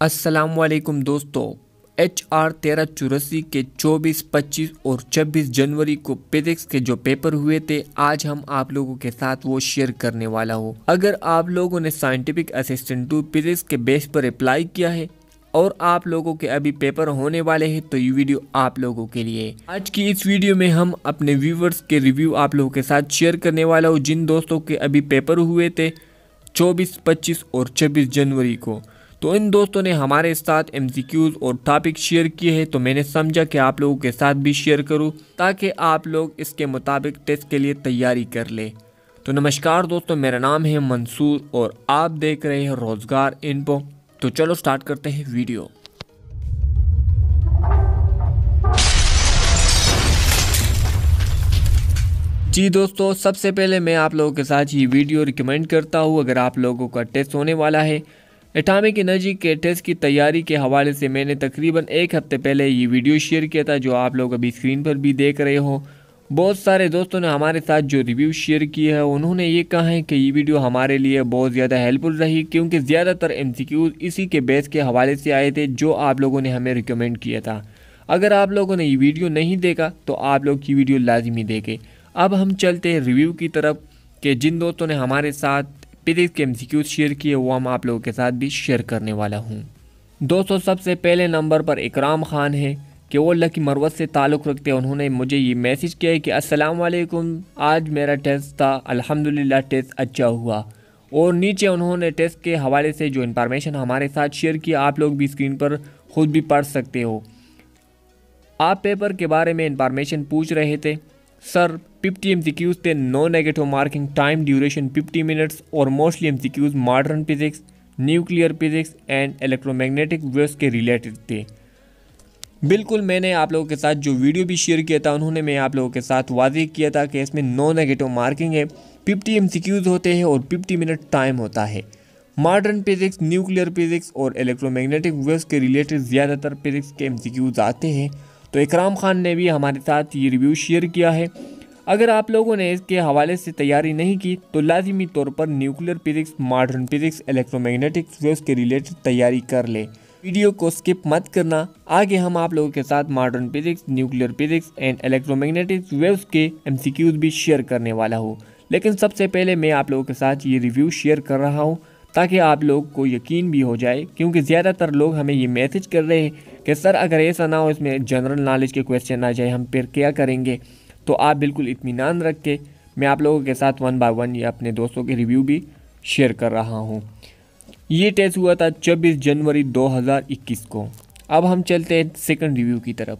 असलकुम दोस्तों H R तेरह चौरासी के 24, 25 और 26 जनवरी को पेदेक्स के जो पेपर हुए थे आज हम आप लोगों के साथ वो शेयर करने वाला हो अगर आप लोगों ने साइंटिफिक असिस्टेंट टू पेदेक्स के बेस पर अप्लाई किया है और आप लोगों के अभी पेपर होने वाले हैं तो ये वीडियो आप लोगों के लिए आज की इस वीडियो में हम अपने व्यूवर्स के रिव्यू आप लोगों के साथ शेयर करने वाला हो जिन दोस्तों के अभी पेपर हुए थे 24, 25 और 26 जनवरी को तो इन दोस्तों ने हमारे साथ एम और टॉपिक शेयर किए हैं तो मैंने समझा कि आप लोगों के साथ भी शेयर करूँ ताकि आप लोग इसके मुताबिक टेस्ट के लिए तैयारी कर लें तो नमस्कार दोस्तों मेरा नाम है मंसूर और आप देख रहे हैं रोज़गार इनपो तो चलो स्टार्ट करते हैं वीडियो जी दोस्तों सबसे पहले मैं आप लोगों के साथ ये वीडियो रिकमेंड करता हूँ अगर आप लोगों का टेस्ट होने वाला है एटामिक एनर्जी के टेस्ट की तैयारी के हवाले से मैंने तकरीबन एक हफ्ते पहले ये वीडियो शेयर किया था जो आप लोग अभी स्क्रीन पर भी देख रहे हो बहुत सारे दोस्तों ने हमारे साथ जो रिव्यू शेयर किए हैं उन्होंने ये कहा है कि ये वीडियो हमारे लिए बहुत ज़्यादा हेल्पफुल रही क्योंकि ज़्यादातर एम इसी के बेस के हवाले से आए थे जो आप लोगों ने हमें रिकमेंड किया था अगर आप लोगों ने ये वीडियो नहीं देखा तो आप लोग की वीडियो लाजमी देखें अब हम चलते हैं रिव्यू की तरफ कि जिन दोस्तों ने हमारे साथ पीरियड के एमसीक्यूज शेयर किए वो हम आप लोगों के साथ भी शेयर करने वाला हूँ दोस्तों सबसे पहले नंबर पर इकराम खान है कि वो लकी मरवत से ताल्लुक़ रखते हैं उन्होंने मुझे ये मैसेज किया है कि अस्सलाम वालेकुम आज मेरा टेस्ट था अल्हम्दुलिल्लाह टेस्ट अच्छा हुआ और नीचे उन्होंने टेस्ट के हवाले से जो इन्फॉर्मेशन हमारे साथ शेयर की आप लोग भी स्क्रीन पर ख़ुद भी पढ़ सकते हो आप पेपर के बारे में इन्फॉर्मेशन पूछ रहे थे Sir, 50 MCQs they no negative marking time duration 50 और mostly M MCQs modern physics nuclear physics and electromagnetic waves के रिलेटेड थे बिल्कुल मैंने आप लोगों के साथ जो वीडियो भी शेयर किया था उन्होंने मैं आप लोगों के साथ वाजे किया था कि इसमें नो नेगेटिव मार्किंग है फिफ्टी एम होते हैं और फिफ्टी मिनट टाइम होता है मॉडर्न फिजिक्स न्यूक्लियर फिजिक्स और इलेक्ट्रोमैग्नेटिक वेव्स के रिलेटेड ज़्यादातर फिजिक्स के एम आते हैं तो इकराम ख़ान ने भी हमारे साथ ये रिव्यू शेयर किया है अगर आप लोगों ने इसके हवाले से तैयारी नहीं की तो लाजमी तौर पर nuclear physics modern physics electromagnetics waves के रिलेटेड तैयारी कर ले वीडियो को स्किप मत करना आगे हम आप लोगों के साथ modern physics nuclear physics and electromagnetics waves के एमसीक्यूज भी शेयर करने वाला हूँ लेकिन सबसे पहले मैं आप लोगों के साथ ये रिव्यू शेयर कर रहा हूँ ताकि आप लोग को यकीन भी हो जाए क्योंकि ज़्यादातर लोग हमें ये मैसेज कर रहे हैं कि सर अगर ऐसा ना हो इसमें जनरल नॉलेज के क्वेश्चन आ जाए हम फिर क्या करेंगे तो आप बिल्कुल इतमान रख के मैं आप लोगों के साथ वन बाय वन या अपने दोस्तों के रिव्यू भी शेयर कर रहा हूँ ये टेस्ट हुआ था छब्बीस जनवरी दो को अब हम चलते हैं सेकेंड रिव्यू की तरफ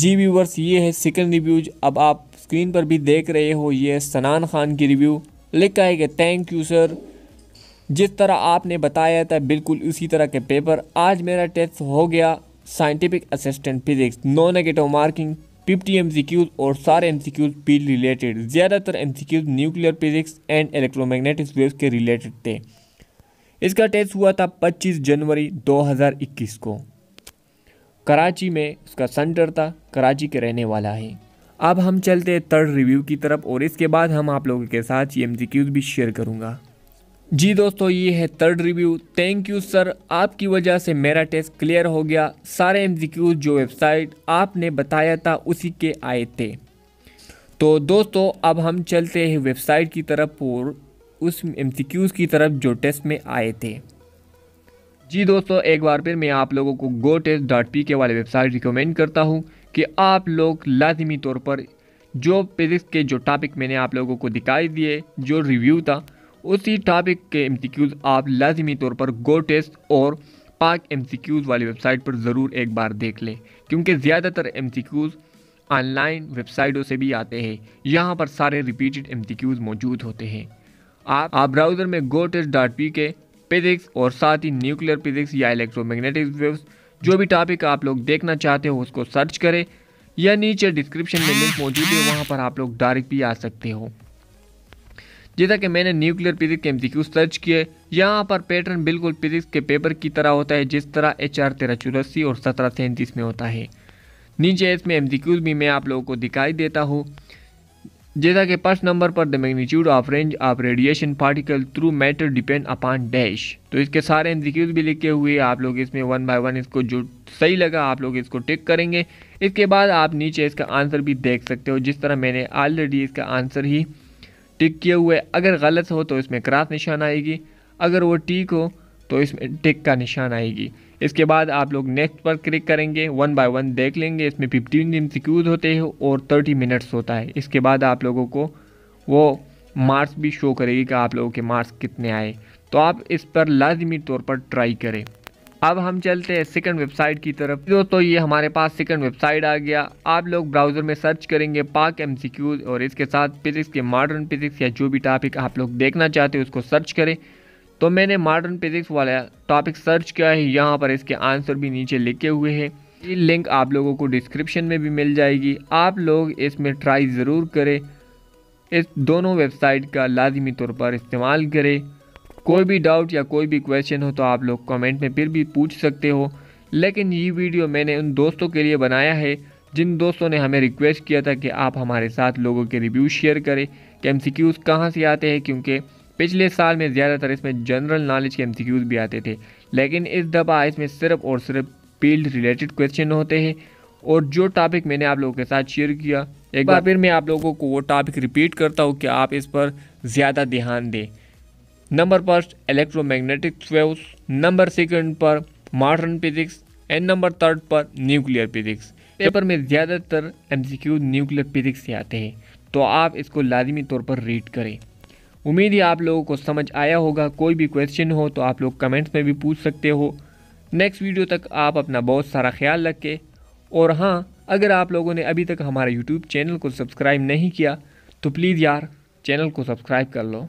जी व्यूवर्स ये है सेकंड रिव्यूज अब आप स्क्रीन पर भी देख रहे हो ये सनान खान की रिव्यू लिखा है कि थैंक यू सर जिस तरह आपने बताया था बिल्कुल उसी तरह के पेपर आज मेरा टेस्ट हो गया scientific assistant physics no negative marking fifty M और सारे एम पी रिलेटेड ज़्यादातर M nuclear physics and electromagnetic waves के रिलेटेड थे इसका टेस्ट हुआ था 25 जनवरी 2021 को कराची में उसका सेंटर था कराची के रहने वाला है अब हम चलते हैं थर्ड रिव्यू की तरफ और इसके बाद हम आप लोगों के साथ ये एम भी शेयर करूँगा जी दोस्तों ये है third review thank you sir आपकी वजह से मेरा टेस्ट क्लियर हो गया सारे एम जो वेबसाइट आपने बताया था उसी के आए थे तो दोस्तों अब हम चलते हैं वेबसाइट की तरफ और उस एम की तरफ जो टेस्ट में आए थे जी दोस्तों एक बार फिर मैं आप लोगों को गो टेस्ट डॉट पी के वाले वेबसाइट रिकमेंड करता हूँ कि आप लोग लाजमी तौर पर जो फिजिक्स के जो टॉपिक मैंने आप लोगों को दिखाई दिए जो रिव्यू था उसी टॉपिक के एम आप लाजमी तौर पर गो टेस्ट और पाक एम वाली वेबसाइट पर ज़रूर एक बार देख लें क्योंकि ज़्यादातर एम ऑनलाइन वेबसाइटों से भी आते हैं यहाँ पर सारे रिपीटेड एम मौजूद होते हैं आप आप ब्राउज़र में go test dot P K physics और साथ ही न्यूक्लियर फिजिक्स या इलेक्ट्रोमैग्नेटिक वेव्स जो भी टॉपिक आप लोग देखना चाहते हो उसको सर्च करें या नीचे डिस्क्रिप्शन में लिंक मौजूद है वहाँ पर आप लोग डायरेक्ट भी आ सकते हो जैसा कि मैंने न्यूक्लियर फिजिक्स के एमसीक्यू सर्च किए यहाँ पर पैटर्न बिल्कुल फिजिक्स के पेपर की तरह होता है जिस तरह एच आर तेरह चौरासी और सत्रह सैंतीस में होता है नीचे इसमें एमसीक्यूज भी मैं आप लोगों को दिखाई देता हूँ जैसा कि फर्स्ट नंबर पर the magnitude of range of radiation particle through matter depend upon dash तो इसके सारे एमसीक्यूज भी लिखे हुए आप लोग इसमें वन बाय वन इसको जो सही लगा आप लोग इसको टिक करेंगे इसके बाद आप नीचे इसका आंसर भी देख सकते हो जिस तरह मैंने ऑलरेडी इसका आंसर ही टिक किए हुए अगर गलत हो तो इसमें क्रॉस निशान आएगी अगर वो टिक हो तो इसमें टिक का निशान आएगी इसके बाद आप लोग नेक्स्ट पर क्लिक करेंगे वन बाय वन देख लेंगे इसमें फिफ्टीन एम होते हैं और थर्टी मिनट्स होता है इसके बाद आप लोगों को वो मार्क्स भी शो करेगी कि आप लोगों के मार्क्स कितने आए तो आप इस पर लाजमी तौर पर ट्राई करें अब हम चलते हैं सेकंड वेबसाइट की तरफ दोस्तों ये हमारे पास सेकंड वेबसाइट आ गया आप लोग ब्राउज़र में सर्च करेंगे पाक एम और इसके साथ फिजिक्स के मॉडर्न फिजिक्स या जो भी टॉपिक आप लोग देखना चाहते हो उसको सर्च करें तो मैंने मॉडर्न फिजिक्स वाला टॉपिक सर्च किया है यहाँ पर इसके आंसर भी नीचे लिखे हुए हैं ये लिंक आप लोगों को डिस्क्रिप्शन में भी मिल जाएगी आप लोग इसमें ट्राई ज़रूर करें इस दोनों वेबसाइट का लाजमी तौर पर इस्तेमाल करें कोई भी डाउट या कोई भी क्वेश्चन हो तो आप लोग कमेंट में फिर भी पूछ सकते हो लेकिन ये वीडियो मैंने उन दोस्तों के लिए बनाया है जिन दोस्तों ने हमें रिक्वेस्ट किया था कि आप हमारे साथ लोगों के रिव्यू शेयर करें कि एम कहाँ से आते हैं क्योंकि पिछले साल में ज़्यादातर इसमें जनरल नॉलेज के एम भी आते थे लेकिन इस दफ़ा इसमें सिर्फ और सिर्फ फील्ड रिलेटेड क्वेश्चन होते हैं और जो टॉपिक मैंने आप लोगों के साथ शेयर किया एक बार फिर मैं आप लोगों को वो टॉपिक रिपीट करता हूँ कि आप इस पर ज़्यादा ध्यान दें number first electromagnetic waves number second पर modern physics and number third पर न्यूक्लियर फिजिक्स पेपर में ज़्यादातर एमसीक्यू न्यूक्लियर फिजिक्स से आते हैं तो आप इसको लाजमी तौर पर रीड करें उम्मीद है आप लोगों को समझ आया होगा कोई भी क्वेश्चन हो तो आप लोग कमेंट्स में भी पूछ सकते हो नेक्स्ट वीडियो तक आप अपना बहुत सारा ख्याल रखें और हाँ अगर आप लोगों ने अभी तक हमारा यूट्यूब चैनल को सब्सक्राइब नहीं किया तो प्लीज़ यार चैनल को सब्सक्राइब कर लो